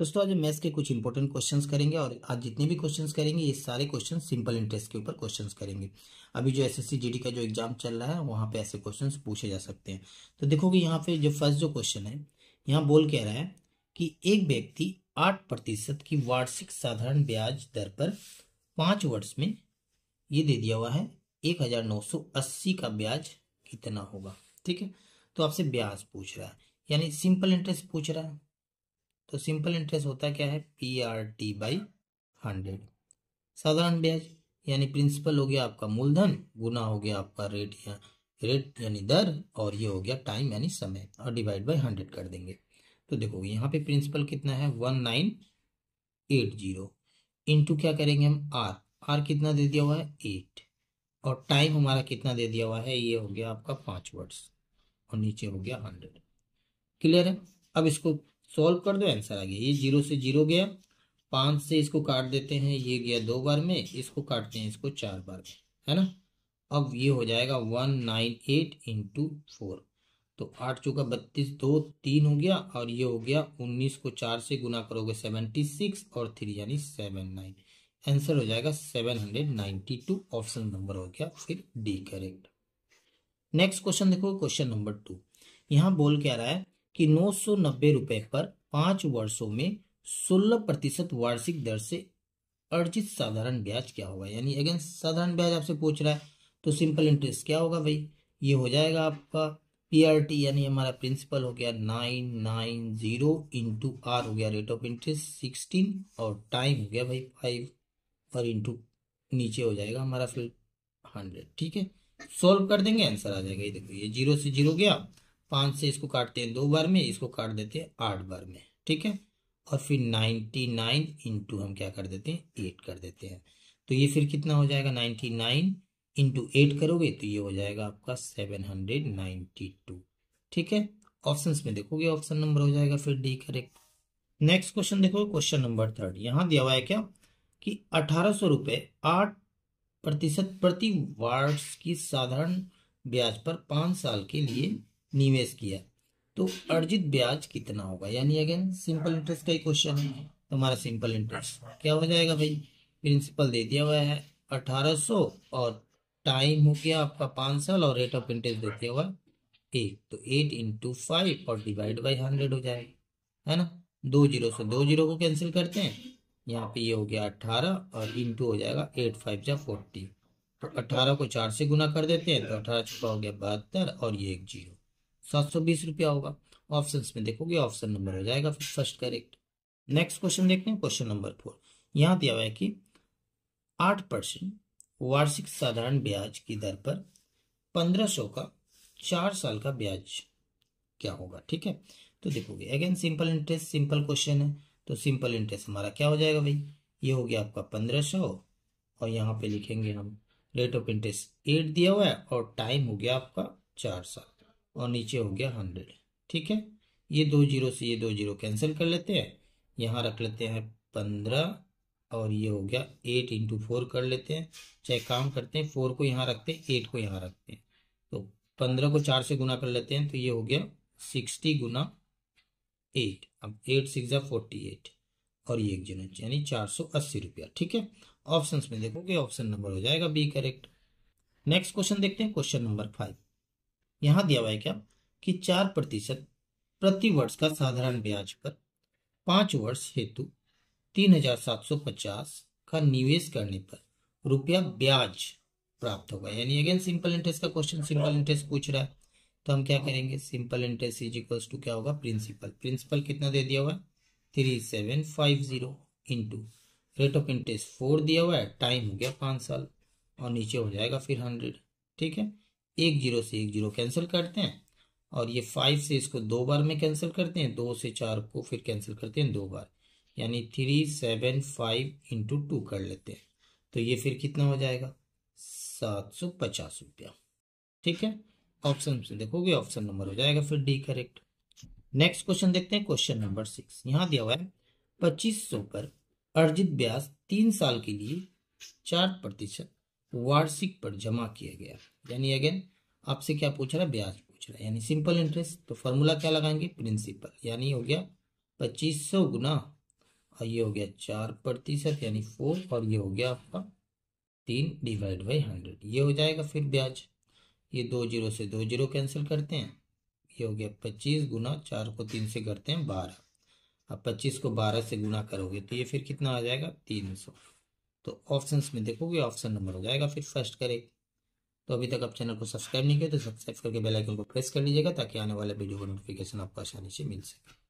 दोस्तों आज मैथ्स के कुछ इंपॉर्टेंट क्वेश्चंस करेंगे और आज जितने भी क्वेश्चंस करेंगे ये सारे क्वेश्चन सिंपल इंटरेस्ट के ऊपर क्वेश्चंस करेंगे अभी जो एसएससी जीडी का जो एग्जाम चल रहा है वहाँ पे ऐसे क्वेश्चंस पूछे जा सकते हैं तो देखोगे यहाँ पे जो फर्स्ट जो क्वेश्चन है यहाँ बोल कह रहा है कि एक व्यक्ति आठ प्रतिशत की वार्षिक साधारण ब्याज दर पर पाँच वर्ष में ये दे दिया हुआ है एक हजार नौ सौ अस्सी का ब्याज कितना होगा ठीक है तो आपसे ब्याज पूछ रहा है यानी सिंपल इंटरेस्ट पूछ रहा है तो सिंपल इंटरेस्ट होता क्या है P R T by hundred साधारण ब्याज यानी प्रिंसिपल हो गया आपका मूलधन गुना हो गया आपका रेट या रेट यानी दर और ये हो गया टाइम यानी समय और डिवाइड बाई हंड्रेड कर देंगे तो देखो यहाँ पे प्रिंसिपल कितना है one nine eight zero into क्या करेंगे हम आर आर कितना दे दिया हुआ है एट और टाइम हमारा कितना दे दिया हुआ है ये हो गया आपका पाँच वर्ड्स और नीचे हो गया हंड्रेड क्लियर है अब इसको सॉल्व कर दो आंसर आ गया ये जीरो से जीरो गया पाँच से इसको काट देते हैं ये गया दो बार में इसको काटते हैं इसको चार बार में है ना अब ये हो जाएगा one nine eight into four तो आठ चौका बत्तीस दो तीन हो गया और ये हो गया उन्नीस को चार से गुना करोगे सेवेंटी सिक्स और थ्री यानी सेवन नाइन आंसर हो जाएगा seven hundred ninety two option number हो गया फिर डी करेक्ट नेक्स्ट क्वेश्चन देखो क्वेश्चन नंबर टू यहाँ बोल क्या रहा है कि नौ सौ नब्बे रुपये पर पांच वर्षों में सोलह प्रतिशत वार्षिक दर से अर्जित साधारण ब्याज क्या होगा यानी अगेन साधारण ब्याज आपसे पूछ रहा है तो सिंपल इंटरेस्ट क्या होगा भाई ये हो जाएगा आपका टी यानी हमारा प्रिंसिपल हो गया nine nine zero into R हो गया रेट ऑफ इंटरेस्ट सिक्सटीन और टाइम हो गया भाई फाइव और इंटू नीचे हो जाएगा हमारा फिर हंड्रेड ठीक है सॉल्व कर देंगे आंसर आ जाएगा ये देखो ये जीरो से जीरो गया पाँच से इसको काटते हैं दो बार में इसको काट देते हैं आठ बार में ठीक है और फिर नाइन्टी नाइन इंटू हम क्या कर देते हैं एट कर देते हैं तो ये फिर कितना हो जाएगा नाइन्टी नाइन इंटू एट करोगे तो ये हो जाएगा आपका सेवन हंड्रेड नाइन्टी टू ठीक है ऑप्शन में देखोगे ऑप्शन नंबर हो जाएगा फिर डी करेक्ट नेक्स्ट क्वेश्चन देखो क्वेश्चन नंबर थर्ड यहाँ दिया हुआ है क्या कि अठारह सौ रुपये आठ प्रतिशत प्रति वार्ड की साधारण ब्याज पर पाँच साल के लिए निवेश किया तो अर्जित ब्याज कितना होगा यानी अगेन सिंपल इंटरेस्ट का ही क्वेश्चन है तुम्हारा सिंपल इंटरेस्ट क्या हो जाएगा भाई प्रिंसिपल दे दिया हुआ है अठारह और टाइम हो गया आपका पाँच साल और रेट ऑफ इंटरेस्ट दे दिया हुआ एट तो एट इंटू फाइव और डिवाइड बाई हंड्रेड हो जाएगा है ना दो जीरो से दो जीरो को कैंसिल करते हैं यहाँ पे ये हो गया अट्ठारह और इंटू हो जाएगा एट फाइव जा फोर्टी तो अट्ठारह को चार से गुना कर देते हैं तो अठारह छुपा हो गया बहत्तर और ये एक जीरो सात सौ बीस रुपया होगा ऑप्शन में देखोगे ऑप्शन नंबर हो जाएगा फिर फर्स्ट करेक्ट नेक्स्ट क्वेश्चन देखते हैं क्वेश्चन नंबर फोर यहाँ दिया हुआ है कि आठ परसेंट वार्षिक साधारण ब्याज की दर पर पंद्रह सौ का चार साल का ब्याज क्या होगा ठीक है तो देखोगे again simple interest simple question है तो सिंपल इंटरेस्ट हमारा क्या हो जाएगा भाई ये हो गया आपका पंद्रह सौ और यहाँ पे लिखेंगे हम रेट ऑफ इंटरेस्ट एट दिया हुआ है और टाइम हो गया आपका चार साल और नीचे हो गया हंड्रेड ठीक है ये दो जीरो से ये दो जीरो कैंसिल कर लेते हैं यहाँ रख लेते हैं पंद्रह और ये हो गया एट इंटू फोर कर लेते हैं चाहे काम करते हैं फोर को यहाँ रखते हैं एट को यहाँ रखते हैं तो पंद्रह को चार से गुना कर लेते हैं तो ये हो गया सिक्सटी गुना एट अब एट सिक्स या फोर्टी एट और ये एक जीरो यानी चार सौ अस्सी रुपया ठीक है ऑप्शन में देखोगे ऑप्शन नंबर हो जाएगा बी करेक्ट नेक्स्ट क्वेश्चन देखते हैं क्वेश्चन नंबर फाइव यहाँ दिया हुआ है क्या कि चार प्रतिशत प्रति वर्ष का साधारण ब्याज पर पाँच वर्ष हेतु तीन हजार सात सौ पचास का निवेश करने पर रुपया ब्याज प्राप्त होगा यानी अगेन सिंपल इंटरेस्ट का क्वेश्चन सिंपल इंटरेस्ट पूछ रहा है तो हम क्या करेंगे simple interest is equals to क्या होगा प्रिंसिपल प्रिंसिपल कितना दे दिया हुआ है three seven five zero into rate of interest four दिया हुआ है टाइम हो गया पाँच साल और नीचे हो जाएगा फिर हंड्रेड ठीक है एक जीरो से एक जीरो कैंसिल करते हैं और ये फाइव से इसको दो बार में कैंसिल करते हैं दो से चार को फिर कैंसिल करते हैं दो बार यानी three seven five into two कर लेते हैं तो ये फिर कितना हो जाएगा सात सौ पचास रुपया ठीक है ऑप्शन से देखोगे ऑप्शन नंबर हो जाएगा फिर डी करेक्ट नेक्स्ट क्वेश्चन देखते हैं क्वेश्चन नंबर सिक्स यहाँ दिया हुआ है पच्चीस सौ पर अर्जित ब्याज तीन साल के लिए चार प्रतिशत वार्षिक पर जमा किया गया यानी अगेन आपसे क्या पूछ रहा है ब्याज पूछ रहा है यानी सिंपल इंटरेस्ट तो फॉर्मूला क्या लगाएंगे प्रिंसिपल यानी हो गया पच्चीस सौ गुना और ये हो गया चार प्रतिशत यानी फोर और ये हो गया आपका तीन डिवाइड बाई हंड्रेड ये हो जाएगा फिर ब्याज ये दो जीरो से दो जीरो कैंसिल करते हैं ये हो गया पच्चीस गुना चार को तीन से करते हैं बारह अब पच्चीस को बारह से गुना करोगे तो ये फिर कितना आ जाएगा तीन सौ तो ऑप्शन में देखोगे ऑप्शन नंबर हो जाएगा फिर फर्स्ट करे तो अभी तक आप चैनल को सब्सक्राइब नहीं किया तो सब्सक्राइब करके बेल आइकन को प्रेस कर लीजिएगा ताकि आने वाले वीडियो का नोटिफिकेशन आपको आसानी से मिल सके